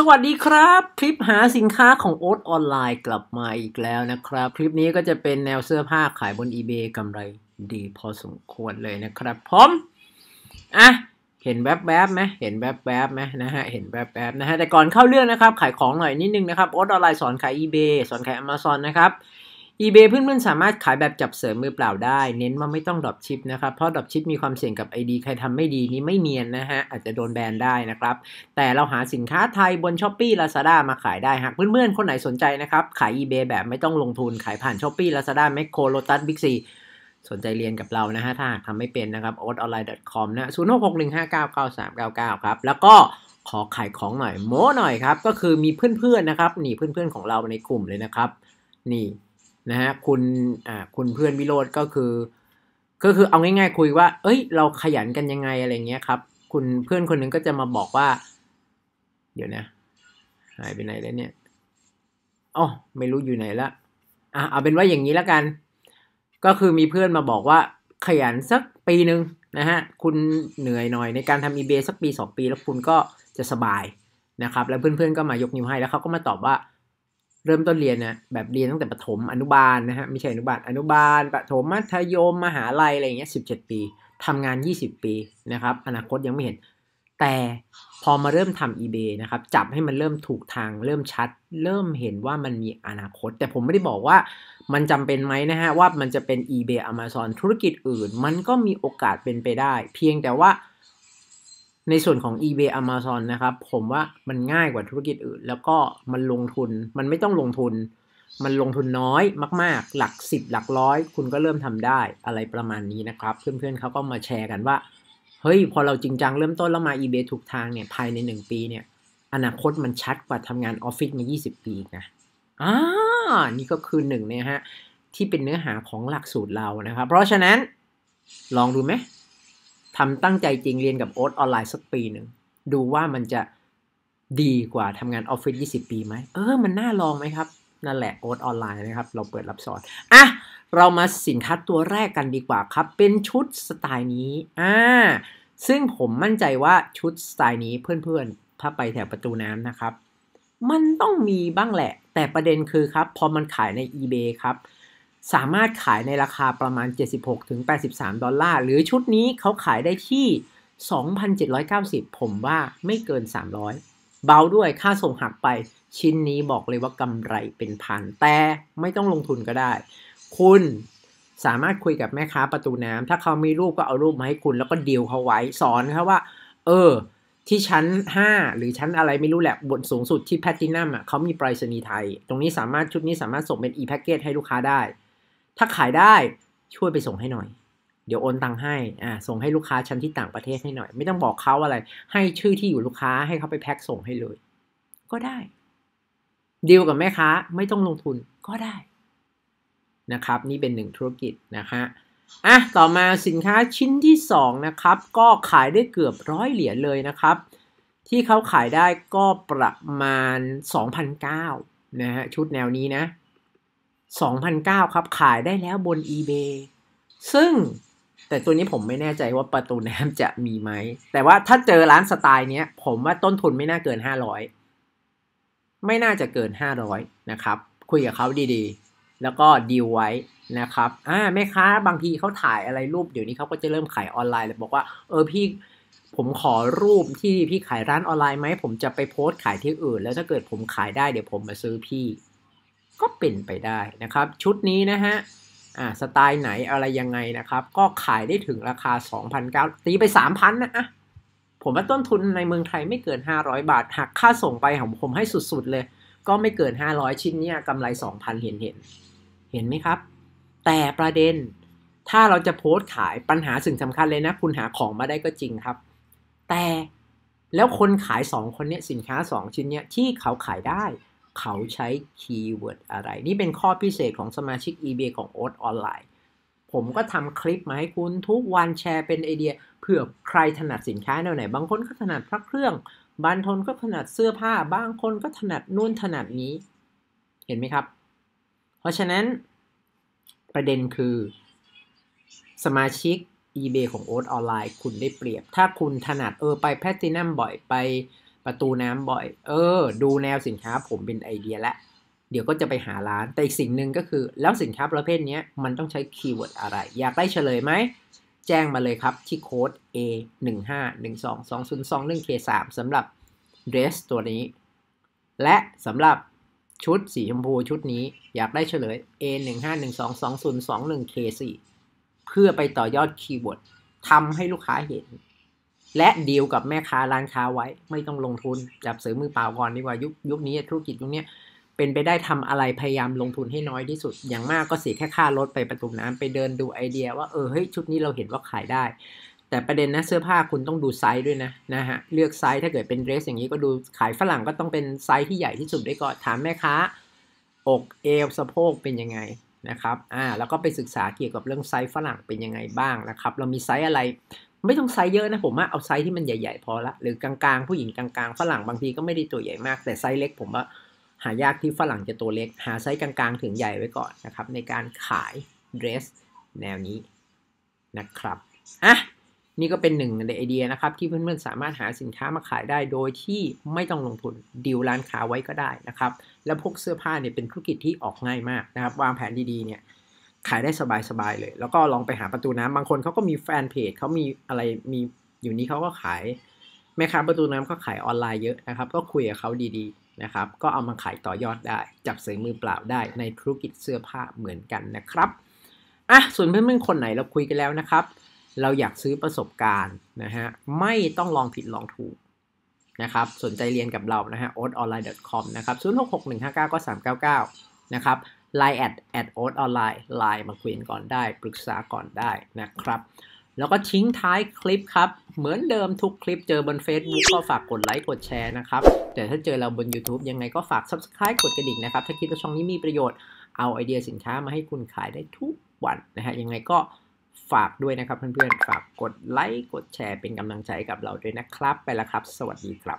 สวัสดีครับ คลิปหาสินค้าของโอ๊ตออนไลน์ กลับมาอีกแล้วนะครับ คลิปนี้ก็จะเป็นแนวเสื้อผ้าขายบน eBay กำไรดีพอสมควรเลยนะครับพร้อมอ่ะเห็นแวบๆบไหมเห็นแวบๆบไหมนะฮะเห็นแวบๆบนะฮะ แต่ก่อนเข้าเรื่องนะครับ ขายของหน่อยนิดนึงนะครับโอ๊ตออนไลน์สอนขาย eBay สอนขาย Amazon นะครับ eBay เพื่อนๆ สามารถขายแบบจับเสริมมือเปล่าได้เน้นว่าไม่ต้องดรอปชิปนะครับ เพราะดรอปชิปมีความเสี่ยงกับ ID ใครทำไม่ดีนี้ไม่เนียนนะฮะ อาจจะโดนแบนได้นะครับ แต่เราหาสินค้าไทยบน s h อ p e e Lazada มาขายได้หากเพื่อนๆ คนไหนสนใจนะครับ ขาย eBay แบบไม่ต้องลงทุนขายผ่าน s h อ p e e Lazada m ร c ลตัสบิ๊กซีสนใจเรียนกับเรานะฮะถ้าาทำไม่เป็นนะครับ o t o n l i n e c o m นะศูนย์หกหกหนึ่งห้าเก้าเก้าสามเก้าเก้าครับแล้วก็ขอขายของหน่อย โม้หน่อยครับก็คือมีเพื่อนๆนะครับนี่เพื่อนๆของเราในกลุ่มเลยนะครับนี่นะฮะคุณอ่าคุณเพื่อนวิโรธก็คือก็คือเอาง่ายๆ คุยว่าเอ้ยเราขยันกันยังไงอะไรเงี้ยครับคุณเพื่อนคนนึงก็จะมาบอกว่าเดี๋ยวนะหายไปไหนแล้วเนี่ยอ๋อไม่รู้อยู่ไหนละอ่ะเอาเป็นว่าอย่างนี้แล้วกัน ก็คือมีเพื่อนมาบอกว่าขยันสักปีหนึ่งนะฮะคุณเหนื่อยหน่อยในการทำ eBay สักปี 2 ปี แล้วคุณก็จะสบายนะครับแล้วเพื่อนๆก็มายกนิ้วให้แล้วเขาก็มาตอบว่าเริ่มต้นเรียนนะแบบเรียนตั้งแต่ประถมอนุบาลนะฮะไม่ใช่อนุบาลอนุบาล ประถมมัธยมมหาลัยอะไรอย่างเงี้ยสิบเจ็ดปี ทำงานยี่สิบปีนะครับอนาคตยังไม่เห็น แต่พอมาเริ่มทำ eBay นะครับจับให้มันเริ่มถูกทางเริ่มชัด เริ่มเห็นว่ามันมีอนาคต แต่ผมไม่ได้บอกว่ามันจำเป็นไหมนะฮะว่ามันจะเป็น eBay Amazon ธุรกิจอื่น มันก็มีโอกาสเป็นไปได้ เพียงแต่ว่าในส่วนของ eBay Amazon นะครับ ผมว่ามันง่ายกว่าธุรกิจอื่น แล้วก็มันลงทุน มันไม่ต้องลงทุน มันลงทุนน้อยมากๆ หลัก10หลักร้อย คุณก็เริ่มทำได้อะไรประมาณนี้นะครับ เพื่อนๆเขาก็มาแชร์กันว่าเฮ้ยพอเราจริงจังเริ่มต้นแล้วมา eBay ถูกทางเนี่ย ภายใน1ปีเนี่ย อนาคตมันชัดกว่าทำงานออฟฟิศมา 20 ปีนะอ่านี่ก็คือหนึ่งเนี่ยฮะที่เป็นเนื้อหาของหลักสูตรเรานะครับ เพราะฉะนั้นลองดูไหมทำตั้งใจจริงเรียนกับโอ๊ตออนไลน์สักปีหนึ่ง ดูว่ามันจะดีกว่าทำงานออฟฟิศ20 ปีไหม เออมันน่าลองไหมครับ นั่นแหละโอ๊ตออนไลน์นะครับ เราเปิดรับสอนอ่ะ เรามาสินค้าตัวแรกกันดีกว่าครับ เป็นชุดสไตล์นี้ อ่าซึ่งผมมั่นใจว่าชุดสไตล์นี้เพื่อนๆ ถ้าไปแถวประตูน้ำนะครับ มันต้องมีบ้างแหละ แต่ประเด็นคือครับพอมันขายใน eBay ครับสามารถขายในราคาประมาณ 76-83 ดอลลาร์ หรือชุดนี้เขาขายได้ที่ 2,790 ผมว่าไม่เกิน 300 เบาด้วยค่าส่งหักไปชิ้นนี้บอกเลยว่ากำไรเป็นพัน แต่ไม่ต้องลงทุนก็ได้ คุณสามารถคุยกับแม่ค้าประตูน้ำ ถ้าเขามีรูปก็เอารูปมาให้คุณ แล้วก็ดีลเขาไว้ สอนเขาว่าเออที่ชั้น 5 หรือชั้นอะไรไม่รู้แหละบนสูงสุดที่แพตตินัมอ่ะเขามีไปรษณีย์ไทย ตรงนี้สามารถชุดนี้สามารถส่งเป็น e-package ให้ลูกค้าได้ถ้าขายได้ช่วยไปส่งให้หน่อย เดี๋ยวโอนตังให้อ่าส่งให้ลูกค้าชั้นที่ต่างประเทศให้หน่อย ไม่ต้องบอกเขาอะไร ให้ชื่อที่อยู่ลูกค้าให้เขาไปแพ็คส่งให้เลย ก็ได้เดียวกับแม่ค้าไม่ต้องลงทุนก็ได้นะครับ นี่เป็นหนึ่งธุรกิจนะฮะอ่ะต่อมาสินค้าชิ้นที่2นะครับ ก็ขายได้เกือบร้อยเหรียญเลยนะครับ ที่เขาขายได้ก็ประมาณ2,009นะฮะชุดแนวนี้นะ2009ครับขายได้แล้วบน eBay ซึ่งแต่ตัวนี้ผมไม่แน่ใจว่าประตูน้ำจะมีไหม แต่ว่าถ้าเจอร้านสไตล์เนี้ย ผมว่าต้นทุนไม่น่าเกิน 500 ไม่น่าจะเกิน 500 นะครับ คุยกับเขาดีๆ แล้วก็ดีลไว้นะครับอ่าแม่ค้าบางทีเขาถ่ายอะไรรูปเดี๋ยวนี้เขาก็จะเริ่มขายออนไลน์เลยบอกว่าเออพี่ ผมขอรูปที่พี่ขายร้านออนไลน์ไหมผมจะไปโพสต์ขายที่อื่น แล้วถ้าเกิดผมขายได้เดี๋ยวผมมาซื้อพี่ก็เป็นไปได้นะครับ ชุดนี้นะฮะอ่าสไตล์ไหนอะไรยังไงนะครับ ก็ขายได้ถึงราคา2 0 0 9ตีไป 3,000 นะอ่ะผมว่าต้นทุนในเมืองไทยไม่เกิน 500 บาท หักค่าส่งไปของผมให้สุดๆเลย ก็ไม่เกิน 500 ชิ้นเนี่ยกำไร 2,000 เห็นเห็นเห็นไหมครับ แต่ประเด็นถ้าเราจะโพสต์ขายปัญหาสิ่งสำคัญเลยนะ คุณหาของมาได้ก็จริงครับ แต่แล้วคนขาย2คนเนี้ยสินค้า 2 ชิ้นเนี้ยที่เขาขายได้เขาใช้คีย์เวิร์ดอะไร นี่เป็นข้อพิเศษของสมาชิก eBay ของ o อตออนไลน์ผมก็ทำคลิปมาให้คุณทุกวันแชร์เป็นไอเดียเผื่อใครถนัดสินค้าแนวไหน บางคนก็ถนัดพระเครื่อง บางทนก็ถนัดเสื้อผ้า บางคนก็ถนัดนู่นถนัดนี้ เห็นไหมครับ เพราะฉะนั้นประเด็นคือสมาชิก eBay ของโอ๊ตออนไลน์คุณได้เปรียบ ถ้าคุณถนัดเออไปแพลตินัมบ่อยไปประตูน้ำบ่อย เออ ดูแนวสินค้าผมเป็นไอเดียละเดี๋ยวก็จะไปหาร้าน แต่อีกสิ่งหนึ่งก็คือ แล้วสินค้าประเภทนี้มันต้องใช้คีย์เวิร์ดอะไร อยากได้เฉลยไหม แจ้งมาเลยครับที่โค้ด A 1 5 1 2 2 0 2 1 K 3สำหรับเดรสตัวนี้ และสำหรับชุดสีชมพูชุดนี้ อยากได้เฉลย A 1 5 1 2 2 0 2 1 K 4เพื่อไปต่อยอดคีย์เวิร์ดทำให้ลูกค้าเห็นและดีลกับแม่ค้าร้านค้าไว้ ไม่ต้องลงทุนจับสือมือเปล่าก่อนดีกว่ายุคยุคนี้ธุรกิจยุคนี้เป็นไปได้ทำอะไร พยายามลงทุนให้น้อยที่สุด อย่างมากก็เสียแค่ค่ารถไปประตูน้ำไปเดินดูไอเดียว่า เออเฮ้ย ชุดนี้เราเห็นว่าขายได้ แต่ประเด็นนะ เสื้อผ้าคุณต้องดูไซส์ด้วยนะนะฮะเลือกไซส์ ถ้าเกิดเป็นเดรสอย่างนี้ก็ดูขายฝรั่งก็ต้องเป็นไซส์ที่ใหญ่ที่สุดได้ก่อนถามแม่ค้า อกเอวสะโพกเป็นยังไงนะครับอ่าแล้วก็ไปศึกษาเกี่ยวกับเรื่องไซส์ฝรั่งเป็นยังไงบ้างนะครับเรามีไซส์อะไรไม่ต้องไซส์เยอะนะผมว่าเอาไซส์ที่มันใหญ่ๆ พอละหรือกลางๆ ผู้หญิงกลางๆฝรั่งบางทีก็ไม่ได้ตัวใหญ่มาก แต่ไซส์เล็ก ผมว่าหายากที่ฝรั่งจะตัวเล็ก หาไซส์กลางๆถึงใหญ่ไว้ก่อนนะครับในการขายเดรสแนวนี้นะครับอ่ะนี่ก็เป็นหนึ่งในไอเดียนะครับ ที่เพื่อนๆสามารถหาสินค้ามาขายได้โดยที่ไม่ต้องลงทุนดีลร้านค้าไว้ก็ได้นะครับแล้วพวกเสื้อผ้าเนี่ยเป็นธุรกิจที่ออกง่ายมากนะครับวางแผนดีๆ เนี่ยขายได้สบาย ๆ เลย แล้วก็ลองไปหาประตูน้ำบางคนเขาก็มีแฟนเพจเขามีอะไรมีอยู่นี้เขาก็ขาย แม่ค้าประตูน้ำก็ขายออนไลน์เยอะนะครับ ก็คุยกับเขาดีๆนะครับ ก็เอามาขายต่อยอดได้จับเสยมือเปล่าได้ในธุรกิจเสื้อผ้าเหมือนกันนะครับ อ่ะ ส่วนเพื่อนๆคนไหนเราคุยกันแล้วนะครับ เราอยากซื้อประสบการณ์นะฮะ ไม่ต้องลองผิดลองถูกนะครับ สนใจเรียนกับเรา นะฮะ o d o n l i n e c o m นะครับ0661599399 นะครับไลน์แอดแอดโอ๊ตออนไลน์ไลน์มาคุยกันก่อนได้ปรึกษาก่อนได้นะครับ แล้วก็ทิ้งท้ายคลิปครับ เหมือนเดิมทุกคลิปเจอบน Facebook ก็ฝากกดไลค์กดแชร์นะครับแต่ถ้าเจอเราบน YouTube ยังไงก็ฝาก Subscribe กดกระดิ่งนะครับ ถ้าคิดว่าช่องนี้มีประโยชน์เอาไอเดียสินค้ามาให้คุณขายได้ทุกวันนะฮะยังไงก็ฝากด้วยนะครับเพื่อนๆฝากกดไลค์กดแชร์เป็นกำลังใจกับเราด้วยนะครับไปแล้วครับ สวัสดีครับ